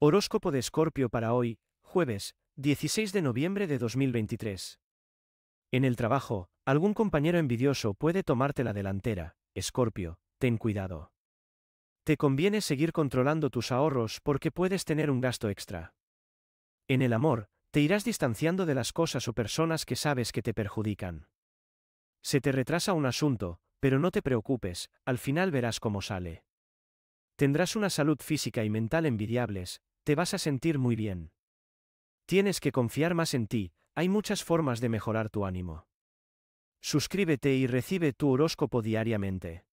Horóscopo de Escorpio para hoy, jueves, 16 de noviembre de 2023. En el trabajo, algún compañero envidioso puede tomarte la delantera, Escorpio, ten cuidado. Te conviene seguir controlando tus ahorros porque puedes tener un gasto extra. En el amor, te irás distanciando de las cosas o personas que sabes que te perjudican. Se te retrasa un asunto, pero no te preocupes, al final verás cómo sale. Tendrás una salud física y mental envidiables, te vas a sentir muy bien. Tienes que confiar más en ti, hay muchas formas de mejorar tu ánimo. Suscríbete y recibe tu horóscopo diariamente.